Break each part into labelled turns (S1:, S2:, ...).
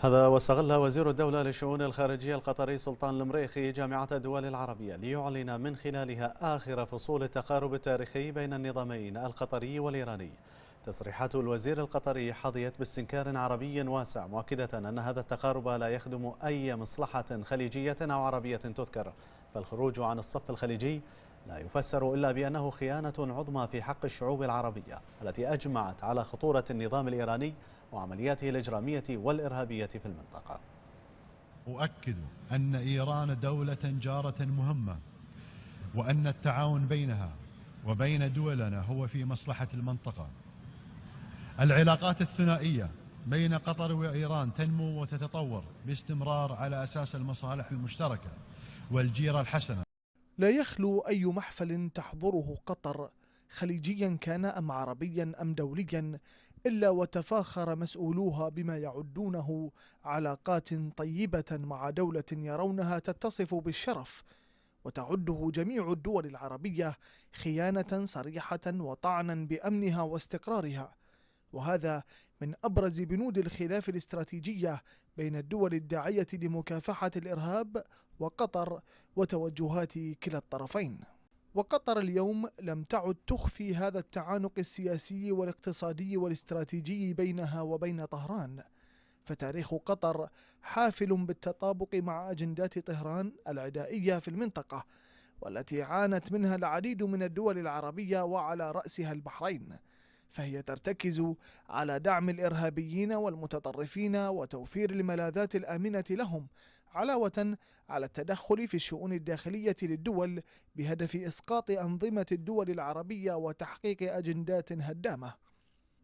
S1: هذا واستغل وزير الدولة لشؤون الخارجية القطري سلطان المريخي جامعة الدول العربية ليعلن من خلالها آخر فصول التقارب التاريخي بين النظامين القطري والإيراني تصريحات الوزير القطري حظيت باستنكار عربي واسع مؤكدة أن هذا التقارب لا يخدم أي مصلحة خليجية أو عربية تذكر فالخروج عن الصف الخليجي لا يفسر إلا بأنه خيانة عظمى في حق الشعوب العربية التي أجمعت على خطورة النظام الإيراني وعملياته الإجرامية والإرهابية في المنطقة
S2: أؤكد أن إيران دولة جارة مهمة وأن التعاون بينها وبين دولنا هو في مصلحة المنطقة العلاقات الثنائية بين قطر وإيران تنمو وتتطور باستمرار على أساس المصالح المشتركة والجيرة الحسنة
S3: لا يخلو أي محفل تحضره قطر خليجيا كان أم عربيا أم دوليا إلا وتفاخر مسؤولوها بما يعدونه علاقات طيبة مع دولة يرونها تتصف بالشرف وتعده جميع الدول العربية خيانة صريحة وطعنا بأمنها واستقرارها وهذا من أبرز بنود الخلاف الاستراتيجية بين الدول الداعية لمكافحة الإرهاب وقطر وتوجهات كلا الطرفين وقطر اليوم لم تعد تخفي هذا التعانق السياسي والاقتصادي والاستراتيجي بينها وبين طهران فتاريخ قطر حافل بالتطابق مع أجندات طهران العدائية في المنطقة والتي عانت منها العديد من الدول العربية وعلى رأسها البحرين فهي ترتكز على دعم الارهابيين والمتطرفين وتوفير الملاذات الامنه لهم علاوه على التدخل في الشؤون الداخليه للدول بهدف اسقاط انظمه الدول العربيه وتحقيق اجندات هدامه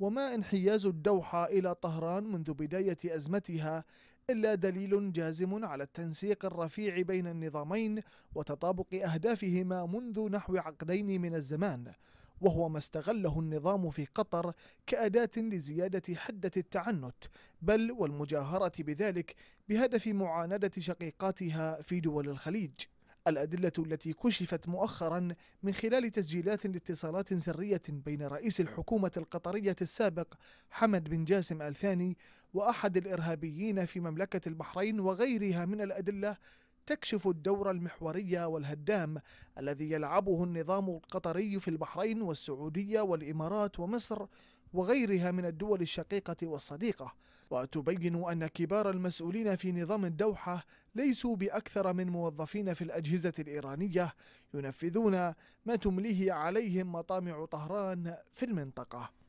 S3: وما انحياز الدوحه الى طهران منذ بدايه ازمتها الا دليل جازم على التنسيق الرفيع بين النظامين وتطابق اهدافهما منذ نحو عقدين من الزمان وهو ما استغله النظام في قطر كأداة لزيادة حدة التعنت بل والمجاهرة بذلك بهدف معاندة شقيقاتها في دول الخليج الأدلة التي كشفت مؤخرا من خلال تسجيلات لاتصالات سرية بين رئيس الحكومة القطرية السابق حمد بن جاسم الثاني وأحد الإرهابيين في مملكة البحرين وغيرها من الأدلة تكشف الدور المحوري والهدام الذي يلعبه النظام القطري في البحرين والسعودية والإمارات ومصر وغيرها من الدول الشقيقة والصديقة وتبين أن كبار المسؤولين في نظام الدوحة ليسوا بأكثر من موظفين في الأجهزة الإيرانية ينفذون ما تمليه عليهم مطامع طهران في المنطقة